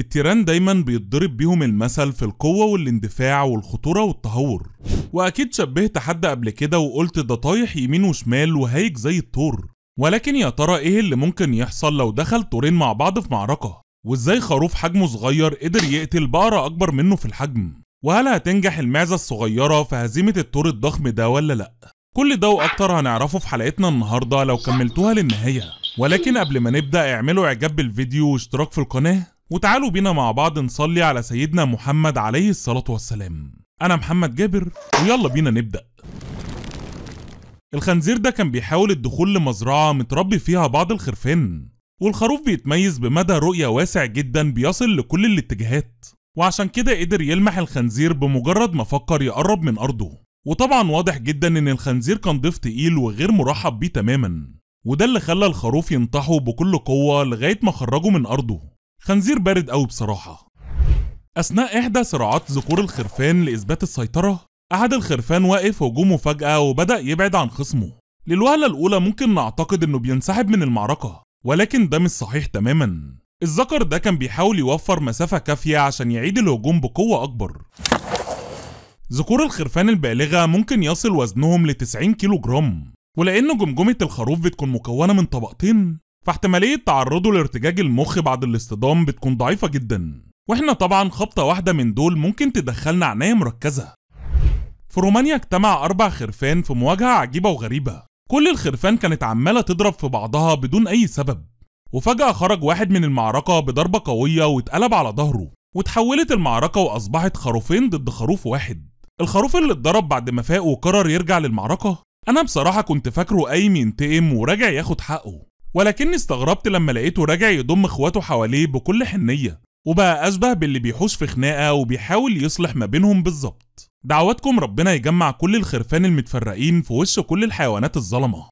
التيران دايما بيتضرب بيهم المثل في القوة والاندفاع والخطورة والتهور وأكيد شبهت حد قبل كده وقلت ده طايح يمين وشمال وهايج زي الطور ولكن يا ترى ايه اللي ممكن يحصل لو دخل طورين مع بعض في معركة وازاي خروف حجمه صغير قدر يقتل بقرة أكبر منه في الحجم وهل هتنجح المعزة الصغيرة في هزيمة الطور الضخم ده ولا لأ كل ده وأكتر هنعرفه في حلقتنا النهاردة لو كملتوها للنهاية ولكن قبل ما نبدأ اعملوا إعجاب بالفيديو واشتراك في القناة وتعالوا بينا مع بعض نصلي على سيدنا محمد عليه الصلاة والسلام أنا محمد جابر ويلا بينا نبدأ الخنزير ده كان بيحاول الدخول لمزرعة متربي فيها بعض الخرفان والخروف بيتميز بمدى رؤية واسع جدا بيصل لكل الاتجاهات وعشان كده قدر يلمح الخنزير بمجرد ما فكر يقرب من أرضه وطبعا واضح جدا ان الخنزير كان ضيف تقيل وغير مرحب بيه تماما وده اللي خلى الخروف ينطحه بكل قوة لغاية ما خرجه من أرضه خنزير بارد قوي بصراحة أثناء إحدى صراعات ذكور الخرفان لإثبات السيطرة أحد الخرفان واقف هجومه فجأة وبدأ يبعد عن خصمه للوهلة الأولى ممكن نعتقد إنه بينسحب من المعركة ولكن ده مش صحيح تماما الذكر ده كان بيحاول يوفر مسافة كافية عشان يعيد الهجوم بقوة أكبر ذكور الخرفان البالغة ممكن يصل وزنهم ل 90 كيلو جرام ولأن جمجمة الخروف بتكون مكونة من طبقتين فاحتمالية تعرضه لارتجاج المخ بعد الاصطدام بتكون ضعيفة جدا واحنا طبعا خبطة واحدة من دول ممكن تدخلنا عناية مركزة في رومانيا اجتمع أربع خرفان في مواجهة عجيبة وغريبة كل الخرفان كانت عمالة تضرب في بعضها بدون أي سبب وفجأة خرج واحد من المعركة بضربة قوية واتقلب على ظهره وتحولت المعركة وأصبحت خروفين ضد خروف واحد الخروف اللي اتضرب بعد ما فاق وقرر يرجع للمعركة أنا بصراحة كنت فاكره قايم ينتقم وراجع ياخد حقه ولكني استغربت لما لقيته راجع يضم اخواته حواليه بكل حنية وبقى أشبه باللي بيحوش في خناقة وبيحاول يصلح ما بينهم بالظبط دعواتكم ربنا يجمع كل الخرفان المتفرقين في وش كل الحيوانات الظلمة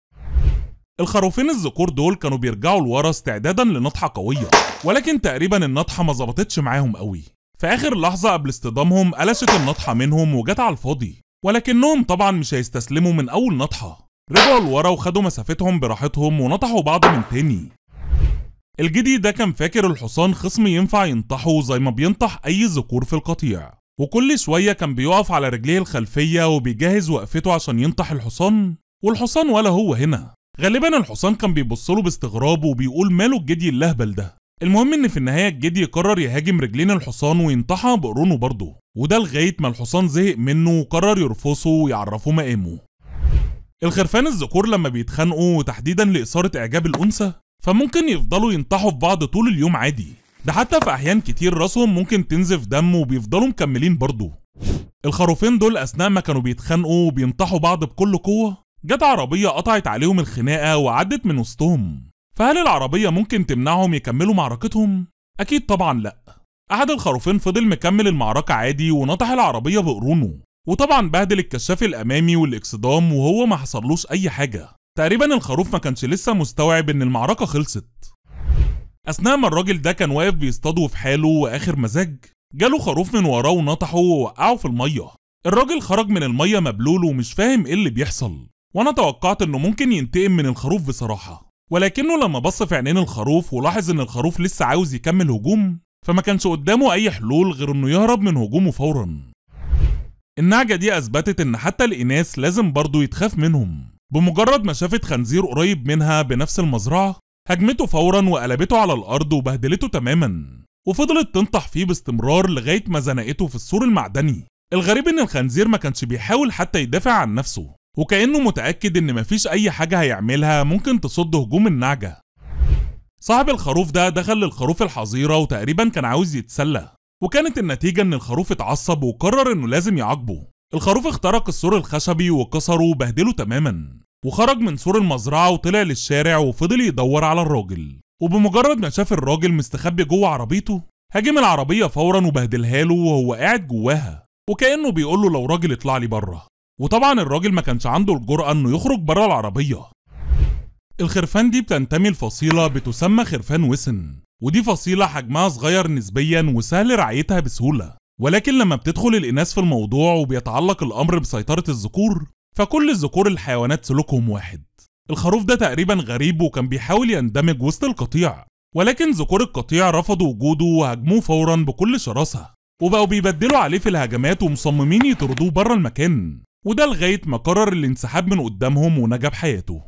الخروفين الذكور دول كانوا بيرجعوا لورا استعدادا لنطحة قوية ولكن تقريبا النطحة ما ظبطتش معاهم قوي في آخر لحظة قبل اصطدامهم قلشت النطحة منهم وجت على الفاضي ولكنهم طبعا مش هيستسلموا من أول نطحة رجعوا لورا وخدوا مسافتهم براحتهم ونطحوا بعض من تاني الجدي ده كان فاكر الحصان خصم ينفع ينطحه زي ما بينطح أي ذكور في القطيع وكل شوية كان بيقف على رجليه الخلفية وبيجهز وقفته عشان ينطح الحصان والحصان ولا هو هنا غالبا الحصان كان بيبصله باستغراب وبيقول ماله الجدي اللهبل ده المهم ان في النهاية الجدي قرر يهاجم رجلين الحصان وينطحها بقرونه برضه وده لغاية ما الحصان زهق منه وقرر يرفصه ويعرفه مقامه الخرفان الذكور لما بيتخانقوا وتحديدا لإثارة إعجاب الأنثى فممكن يفضلوا ينطحوا في بعض طول اليوم عادي ده حتى في أحيان كتير راسهم ممكن تنزف دم وبيفضلوا مكملين برضه الخروفين دول أثناء ما كانوا بيتخانقوا وبينطحوا بعض بكل قوة جت عربية قطعت عليهم الخناقة وعدت من وسطهم فهل العربية ممكن تمنعهم يكملوا معركتهم؟ أكيد طبعا لأ أحد الخروفين فضل مكمل المعركة عادي ونطح العربية بقرونه وطبعا بهدل الكشاف الامامي والاكسدام وهو ما حصلوش اي حاجه تقريبا الخروف ما كانش لسه مستوعب ان المعركه خلصت اثناء ما الراجل ده كان واقف بيصطاد في حاله واخر مزاج جاله خروف من وراه ونطحه ووقعه في الميه الراجل خرج من الميه مبلول ومش فاهم ايه اللي بيحصل وانا توقعت انه ممكن ينتقم من الخروف بصراحه ولكنه لما بص في عينين الخروف ولاحظ ان الخروف لسه عاوز يكمل هجوم فما كانش قدامه اي حلول غير انه يهرب من هجومه فورا النعجة دي أثبتت إن حتى الإناث لازم برضه يتخاف منهم بمجرد ما شافت خنزير قريب منها بنفس المزرعة هجمته فورا وقلبته على الأرض وبهدلته تماما وفضلت تنطح فيه باستمرار لغاية ما زنقته في السور المعدني الغريب إن الخنزير ما كانش بيحاول حتى يدافع عن نفسه وكأنه متأكد إن مفيش أي حاجة هيعملها ممكن تصد هجوم النعجة صاحب الخروف ده دخل للخروف الحظيرة وتقريبا كان عاوز يتسلى وكانت النتيجة إن الخروف اتعصب وقرر إنه لازم يعاقبه. الخروف اخترق السور الخشبي وكسره وبهدله تماما وخرج من سور المزرعة وطلع للشارع وفضل يدور على الراجل وبمجرد ما شاف الراجل مستخبي جوه عربيته هاجم العربية فورا وبهدلها له وهو قاعد جواها وكأنه بيقول له لو راجل اطلع لي بره وطبعا الراجل ما كانش عنده الجرأة انه يخرج بره العربية الخرفان دي بتنتمي لفصيلة بتسمى خرفان وسن ودي فصيلة حجمها صغير نسبيا وسهل رعايتها بسهولة ولكن لما بتدخل الإناث في الموضوع وبيتعلق الأمر بسيطرة الذكور فكل الذكور الحيوانات سلوكهم واحد الخروف ده تقريبا غريب وكان بيحاول يندمج وسط القطيع ولكن ذكور القطيع رفضوا وجوده وهاجموه فورا بكل شراسة وبقوا بيبدلوا عليه في الهجمات ومصممين يطردوه بره المكان وده لغاية ما قرر الانسحاب من قدامهم ونجا بحياته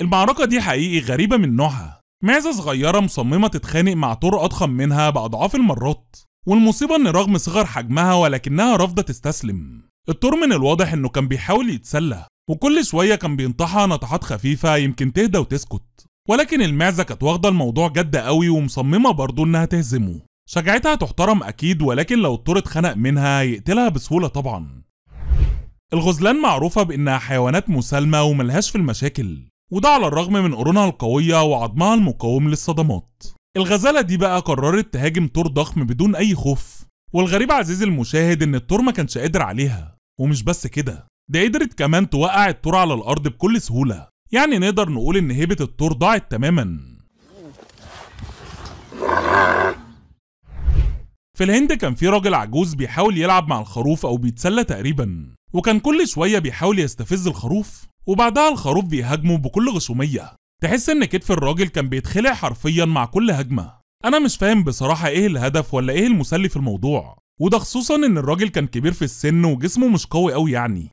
المعركة دي حقيقي غريبة من نوعها معزة صغيرة مصممة تتخانق مع طور أضخم منها بأضعاف المرات والمصيبة إن رغم صغر حجمها ولكنها رافضة تستسلم الطور من الواضح إنه كان بيحاول يتسلى وكل شوية كان بينطحها نطحات خفيفة يمكن تهدى وتسكت ولكن المعزة كانت واخدة الموضوع جد قوي ومصممة برضه إنها تهزمه شجاعتها تحترم أكيد ولكن لو الطور اتخنق منها يقتلها بسهولة طبعا الغزلان معروفة بإنها حيوانات مسالمة وملهاش في المشاكل وده على الرغم من قرونها القوية وعظمها المقاوم للصدمات الغزالة دي بقى قررت تهاجم تور ضخم بدون أي خوف والغريب عزيزي المشاهد إن التور ما كانش قادر عليها ومش بس كده ده قدرت كمان توقع التور على الأرض بكل سهولة يعني نقدر نقول إن هيبة التور ضاعت تماما في الهند كان في راجل عجوز بيحاول يلعب مع الخروف أو بيتسلى تقريبا وكان كل شوية بيحاول يستفز الخروف وبعدها الخروف بيهاجمه بكل غشومية تحس ان كتف الراجل كان بيتخلع حرفيا مع كل هجمة انا مش فاهم بصراحة ايه الهدف ولا ايه المسلي في الموضوع وده خصوصا ان الراجل كان كبير في السن وجسمه مش قوي قوي يعني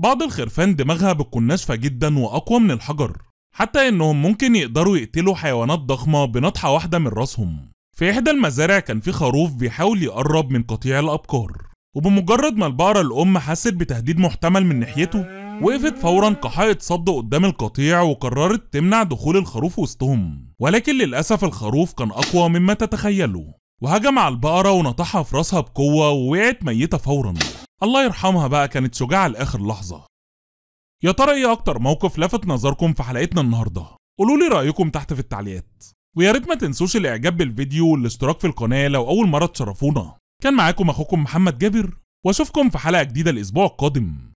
بعض الخرفان دماغها بتكون ناشفة جدا واقوى من الحجر حتى انهم ممكن يقدروا يقتلوا حيوانات ضخمة بنطحة واحدة من راسهم في إحدى المزارع كان في خروف بيحاول يقرب من قطيع الأبقار وبمجرد ما البقرة الأم حست بتهديد محتمل من ناحيته وقفت فورا كحائط صد قدام القطيع وقررت تمنع دخول الخروف وسطهم ولكن للأسف الخروف كان أقوى مما تتخيلوا وهجم على البقرة ونطحها في راسها بقوة ووقعت ميتة فورا الله يرحمها بقى كانت شجاعة لآخر لحظة يا ترى ايه أكتر موقف لفت نظركم في حلقتنا النهاردة؟ قولوا لي رأيكم تحت في التعليقات ويا ريت ما تنسوش الإعجاب بالفيديو والاشتراك في القناة لو أول مرة تشرفونا كان معاكم أخوكم محمد جابر وأشوفكم في حلقة جديدة الأسبوع القادم